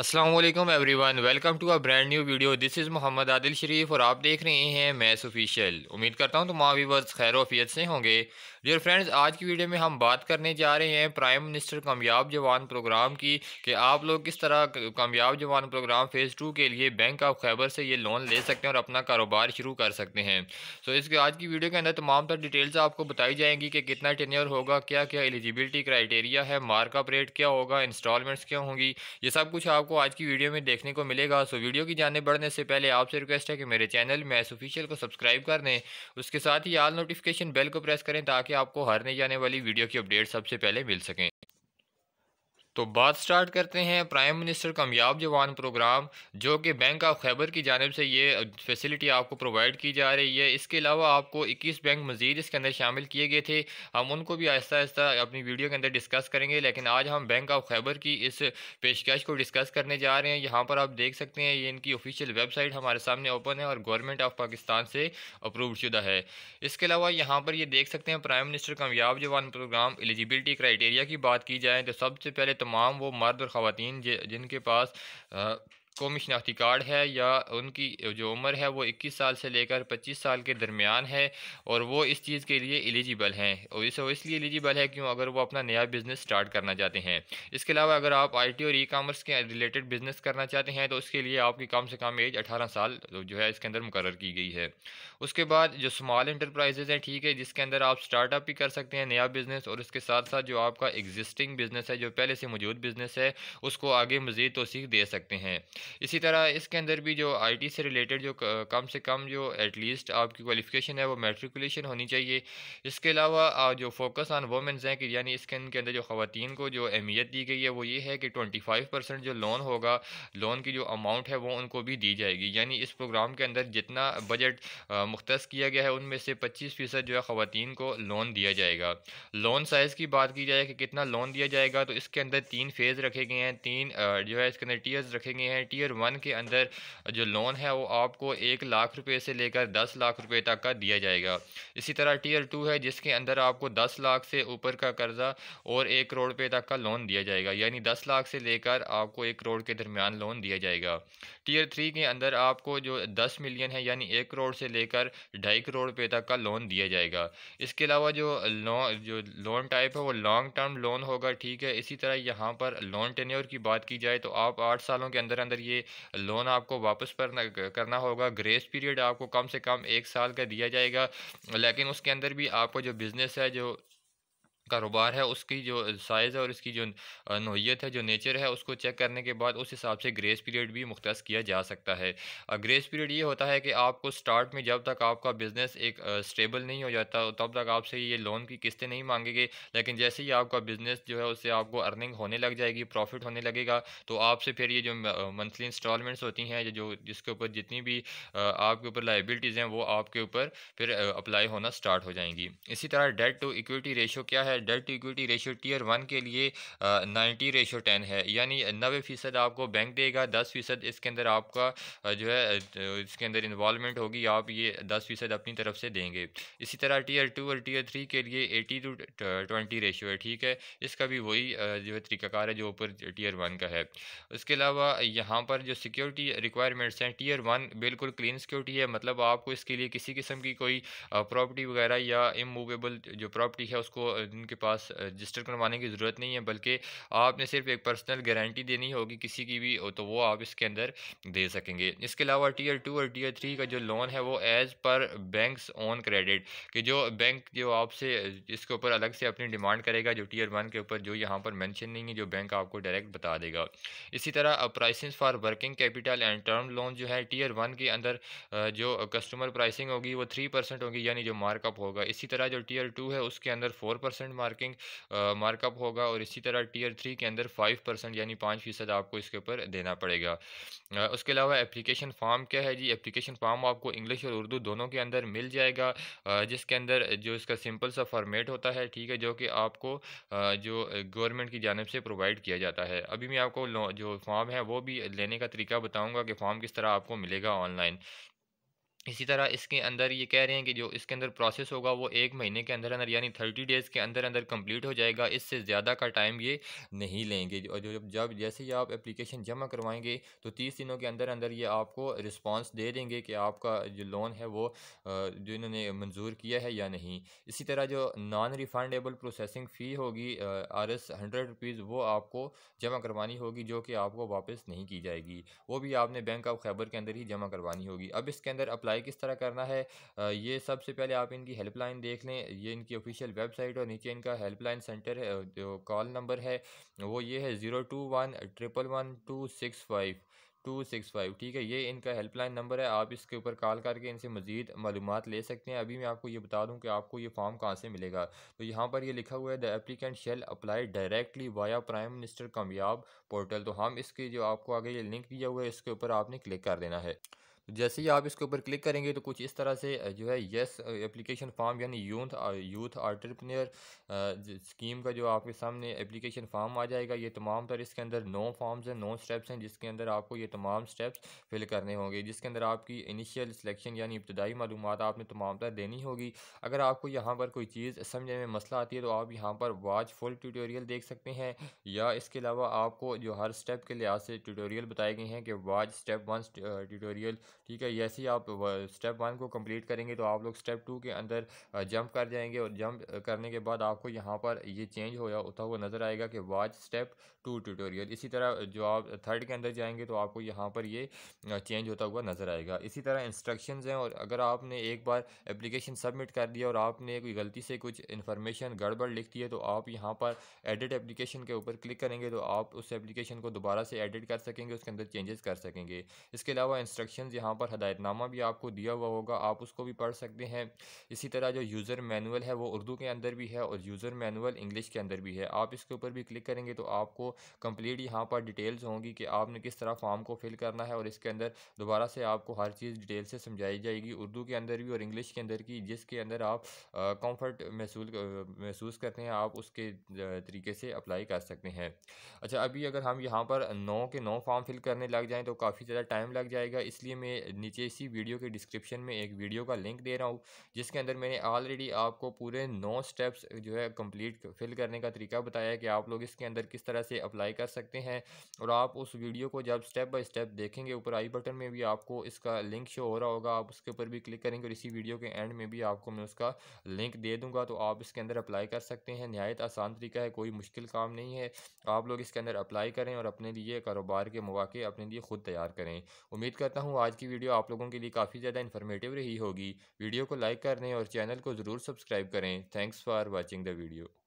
Aslam everyone welcome to a brand new video this is Mohammad Adil Sharif और आप देख रहे हैं मैथ्स ऑफिशियल उम्मीद करता हूँ तमाम व्यूवर्स खैर वफियत से होंगे डियर फ्रेंड्स आज की वीडियो में हम बात करने जा रहे हैं प्राइम मिनिस्टर कामयाब जवान प्रोग्राम की कि आप लोग किस तरह कामयाब जवान प्रोग्राम फ़ेज़ टू के लिए बैंक ऑफ खैबर से ये लोन ले सकते हैं और अपना कारोबार शुरू कर सकते हैं सो इसके आज की वीडियो के अंदर तमाम तरह डिटेल्स आपको बताई जाएंगी कि कितना टेन्यर होगा क्या क्या एलिजिबिलिटी क्राइटेरिया है मार्कअप रेट क्या होगा इंस्टॉलमेंट्स क्या होंगी ये सब कुछ आप आपको आज की वीडियो में देखने को मिलेगा सो वीडियो की जाने बढ़ने से पहले आपसे रिक्वेस्ट है कि मेरे चैनल मैस ऑफिशियल को सब्सक्राइब कर दें उसके साथ ही आल नोटिफिकेशन बेल को प्रेस करें ताकि आपको हर नहीं जाने वाली वीडियो की अपडेट सबसे पहले मिल सकें तो बात स्टार्ट करते हैं प्राइम मिनिस्टर कामयाब जवान प्रोग्राम जो कि बैंक ऑफ खैबर की जानब से ये फैसिलिटी आपको प्रोवाइड की जा रही है इसके अलावा आपको 21 बैंक मज़ीद इसके अंदर शामिल किए गए थे हम उनको भी आहिस्ता आहिस्ता अपनी वीडियो के अंदर डिस्कस करेंगे लेकिन आज हम बैंक ऑफ खैबर की इस पेशकश को डिस्कस करने जा रहे हैं यहाँ पर आप देख सकते हैं ये इनकी ऑफिशियल वेबसाइट हमारे सामने ओपन है और गवर्नमेंट ऑफ पाकिस्तान से अप्रूव शुदा है इसके अलावा यहाँ पर ये देख सकते हैं प्राइम मिनिस्टर कामयाब जवान प्रोग्राम एलिजिबिलिटी क्राइटेरिया की बात की जाए तो सबसे पहले तमाम वो मर्द और ख़वान जिनके पास कौमी शनाख्ती कार्ड है या उनकी जो उम्र है वो इक्कीस साल से लेकर पच्चीस साल के दरमियान है और वो इस चीज़ के लिए एलिजिबल हैं और इस इसलिए एलिजिबल है क्यों अगर वो अपना नया बिज़नेस स्टार्ट करना चाहते हैं इसके अलावा अगर आप आईटी और ई कामर्स के रिलेटेड बिज़नेस करना चाहते हैं तो उसके लिए आपकी कम से कम एज अठारह साल तो जो है इसके अंदर मुकर की गई है उसके बाद जो स्मॉल इंटरप्राइजेज हैं ठीक है जिसके अंदर आप स्टार्टअप भी कर सकते हैं नया बिज़नेस और इसके साथ साथ जो आपका एग्जिस्टिंग बिज़नेस है जो पहले से मौजूद बिज़नेस है उसको आगे मज़ीद तोसीक दे सकते हैं इसी तरह इसके अंदर भी जो आई से रिलेटेड जो कम से कम जो एटलीस्ट आपकी क्वालिफिकेशन है वो मेट्रिकुलेशन होनी चाहिए इसके अलावा जो फोकस ऑन वोमेंस हैं कि यानी इसके इनके अंदर जो खातन को जो अहमियत दी गई है वो ये है कि ट्वेंटी फाइव परसेंट जो लोन होगा लोन की जो अमाउंट है वो उनको भी दी जाएगी यानी इस प्रोग्राम के अंदर जितना बजट मुख्त किया गया है उनमें से पच्चीस फ़ीसद जो है ख़वान को लोन दिया जाएगा लोन साइज़ की बात की जाए कि कितना लोन दिया जाएगा तो इसके अंदर तीन फेज़ रखे गए हैं तीन जो है इसके अंदर टीयर्स रखे गए हैं टीयर वन के अंदर जो लोन है वो आपको एक लाख रुपए से लेकर दस लाख रुपए तक का दिया जाएगा इसी तरह टीयर टू है जिसके अंदर आपको दस लाख से ऊपर का कर्ज़ा और एक करोड़ रुपये तक का लोन दिया जाएगा यानी दस लाख से लेकर आपको एक करोड़ के दरमियान लोन दिया जाएगा टीयर थ्री के अंदर आपको जो दस मिलियन है यानी एक करोड़ से लेकर ढाई करोड़ रुपये तक का लोन दिया जाएगा इसके अलावा जो लोन जो लोन टाइप है वो लॉन्ग टर्म लोन होगा ठीक है इसी तरह यहाँ पर लोन टेन्योर की बात की जाए तो आप आठ सालों के अंदर अंदर ये लोन आपको वापस पर करना होगा ग्रेस पीरियड आपको कम से कम एक साल का दिया जाएगा लेकिन उसके अंदर भी आपको जो बिज़नेस है जो कारोबार है उसकी जो साइज़ है और इसकी जो नोयत है जो नेचर है उसको चेक करने के बाद उस हिसाब से ग्रेस पीरियड भी मुख्त किया जा सकता है ग्रेस पीरियड ये होता है कि आपको स्टार्ट में जब तक आपका बिज़नेस एक स्टेबल नहीं हो जाता तब तक आपसे ये लोन की किस्तें नहीं मांगेंगे लेकिन जैसे ही आपका बिज़नेस जो है उससे आपको अर्निंग होने लग जाएगी प्रॉफिट होने लगेगा तो आपसे फिर ये जो मंथली इंस्टॉलमेंट्स होती हैं जो जिसके ऊपर जितनी भी आपके ऊपर लाइबिलिटीज़ हैं वो आपके ऊपर फिर अप्लाई होना स्टार्ट हो जाएंगी इसी तरह डेट टू इक्विटी रेशो क्या है debt equity ratio tier one के लिए नाइन्टी रेशियो टेन है यानी नबे फ़ीसद आपको बैंक देगा दस फ़ीसद इसके अंदर आपका जो है इसके अंदर इन्वॉलमेंट होगी आप ये दस फ़ीसद अपनी तरफ से देंगे इसी तरह टीयर टू और टीयर थ्री के लिए एटी टू ट्वेंटी रेशियो है ठीक है इसका भी वही जो है तरीकाकार है जो ऊपर टीयर वन का है उसके अलावा यहाँ पर जो सिक्योरिटी रिक्वायरमेंट्स हैं टीयर वन बिल्कुल क्लीन सिक्योरिटी है मतलब आपको इसके लिए किसी किस्म की कोई प्रॉपर्टी वगैरह या इमूवेबल जो प्रॉपर्टी है उसको उनके पास रजिस्टर करवाने की ज़रूरत नहीं है बल्कि आपने सिर्फ एक पर्सनल गारंटी देनी होगी किसी की भी तो वो आप इसके अंदर दे सकेंगे इसके अलावा टीयर टू और टीयर थ्री का जो लोन है वो as per banks on credit कि जो बैंक जो आपसे इसके ऊपर अलग से अपनी डिमांड करेगा जो टीयर वन के ऊपर जो यहाँ पर मैंशन नहीं है जो बैंक आपको डायरेक्ट बता देगा इसी तरह pricing for working capital and term loan जो है टीयर वन के अंदर जो कस्टमर प्राइसिंग होगी वो थ्री परसेंट होगी यानी जो मार्कअप होगा इसी तरह जो टीयर टू है उसके अंदर four percent percent marking markup होगा और इसी तरह टीयर थ्री के अंदर फाइव परसेंट यानी पाँच फीसद आपको इसके ऊपर देना पड़ेगा उसके अलावा एप्लीकेशन फॉर्म क्या है जी एप्लीकेशन फॉर्म आपको इंग्लिश और उर्दू दोनों के अंदर मिल जाएगा जिसके अंदर जो इसका सिंपल सा फॉर्मेट होता है ठीक है जो कि आपको जो गवर्नमेंट की जानब से प्रोवाइड किया जाता है अभी मैं आपको जो फॉर्म है वो भी लेने का तरीका बताऊँगा कि फॉर्म किस तरह आपको मिलेगा ऑनलाइन इसी तरह इसके अंदर ये कह रहे हैं कि जो इसके अंदर प्रोसेस होगा वो एक महीने के अंदर अंदर यानी थर्टी डेज़ के अंदर अंदर कंप्लीट हो जाएगा इससे ज़्यादा का टाइम ये नहीं लेंगे और जब जब जैसे ही आप एप्लीकेशन जमा करवाएंगे तो तीस दिनों के अंदर अंदर ये आपको रिस्पांस दे देंगे कि आपका जो लोन है वो जो इन्होंने मंजूर किया है या नहीं इसी तरह जो नॉन रिफंडेबल प्रोसेसिंग फ़ी होगी आर एस हंड्रेड रुपीज़ वो आपको जमा करवानी होगी जो कि आपको वापस नहीं की जाएगी वो भी आपने बैंक ऑफ खैबर के अंदर ही जमा करवानी होगी अब इसके अंदर अप्लाई अप्लाई किस तरह करना है ये सबसे पहले आप इनकी हेल्पलाइन देख लें ये इनकी ऑफिशियल वेबसाइट और नीचे इनका हेल्पलाइन सेंटर है जो कॉल नंबर है वो ये है zero two one triple one two six five two six five ठीक है ये इनका हेल्पलाइन नंबर है आप इसके ऊपर कॉल करके इनसे मजीद मालूम ले सकते हैं अभी मैं आपको ये बता दूं कि आपको ये फॉर्म कहाँ से मिलेगा तो यहाँ पर ये लिखा हुआ है the applicant shall apply directly via prime minister Kamyab portal तो हम इसके जो आपको आगे ये लिंक दिया हुआ है इसके ऊपर आपने क्लिक कर देना है जैसे ही आप इसके ऊपर क्लिक करेंगे तो कुछ इस तरह से जो है येस एप्लीकेशन फॉर्म यानी यूथ यूथ आंट्रप्रनियर स्कीम का जो आपके सामने एप्लीकेशन फॉर्म आ जाएगा ये तमाम तर इसके अंदर नौ फॉर्म्स हैं नौ स्टेप्स हैं जिसके अंदर आपको ये तमाम स्टेप्स फिल करने होंगे जिसके अंदर आपकी इनिशियल सिलेक्शन यानी इब्तदाई मालूम आपने तमाम तर देनी होगी अगर आपको यहाँ पर कोई चीज़ समझने में मसला आती है तो आप यहाँ पर वाच फुल ट्यूटोरियल देख सकते हैं या इसके अलावा आपको जो हर स्टेप के लिहाज से ट्यूटोरियल बताए गए हैं कि वाच स्टेप वन ट्यूटोरियल ठीक है जैसे ही आप स्टेप वन को कंप्लीट करेंगे तो आप लोग स्टेप टू के अंदर जंप कर जाएंगे और जंप करने के बाद आपको यहाँ पर ये चेंज होया होता हुआ नज़र आएगा कि वाच स्टेप टू ट्यूटोरियल इसी तरह जो आप थर्ड के अंदर जाएंगे तो आपको यहाँ पर ये चेंज होता हुआ नज़र आएगा इसी तरह इंस्ट्रक्शन हैं और अगर आपने एक बार एप्लीकेशन सबमिट कर दिया और आपने कोई गलती से कुछ इन्फॉर्मेशन गड़बड़ लिख दी है तो आप यहाँ पर एडिट एप्लीकेशन के ऊपर क्लिक करेंगे तो आप उस एप्लीकेशन को दोबारा से एडिट कर सकेंगे उसके अंदर चेंजेस कर सकेंगे इसके अलावा इंस्ट्रक्शन यहाँ पर हदायतनामा भी आपको दिया हुआ होगा आप उसको भी पढ़ सकते हैं इसी तरह जो यूज़र मैनुअल है वो उर्दू के अंदर भी है और यूज़र मैनुअल इंग्लिश के अंदर भी है आप इसके ऊपर भी क्लिक करेंगे तो आपको कंप्लीट यहाँ पर डिटेल्स होंगी कि आपने किस तरह फॉर्म को फिल करना है और इसके अंदर दोबारा से आपको हर चीज़ डिटेल से समझाई जाएगी उर्दू के अंदर भी और इंग्लिश के अंदर की जिसके अंदर आप कंफर्ट महसूस महसूस करते हैं आप उसके तरीके से अप्लाई कर सकते हैं अच्छा अभी अगर हम यहाँ पर नौ के नौ फॉर्म फिल करने लग जाएँ तो काफ़ी ज़्यादा टाइम लग जाएगा इसलिए मैं मैं नीचे इसी वीडियो के डिस्क्रिप्शन में एक वीडियो का लिंक दे रहा हूँ जिसके अंदर मैंने ऑलरेडी आपको पूरे नौ स्टेप्स जो है कंप्लीट फिल करने का तरीका बताया कि आप लोग इसके अंदर किस तरह से अप्लाई कर सकते हैं और आप उस वीडियो को जब स्टेप बाई स्टेप देखेंगे ऊपर आई बटन में भी आपको इसका लिंक शो हो रहा होगा आप उसके ऊपर भी क्लिक करेंगे और इसी वीडियो के एंड में भी आपको मैं उसका लिंक दे दूँगा तो आप इसके अंदर अप्लाई कर सकते हैं नहायत आसान तरीका है कोई मुश्किल काम नहीं है आप लोग इसके अंदर अप्लाई करें और अपने लिए कारोबार के मौाक़े अपने लिए ख़ुद तैयार करें उम्मीद करता हूँ आज की वीडियो आप लोगों के लिए काफ़ी ज़्यादा इन्फॉर्मेटिव रही होगी वीडियो को लाइक करने और चैनल को ज़रूर सब्सक्राइब करें thanks for watching the video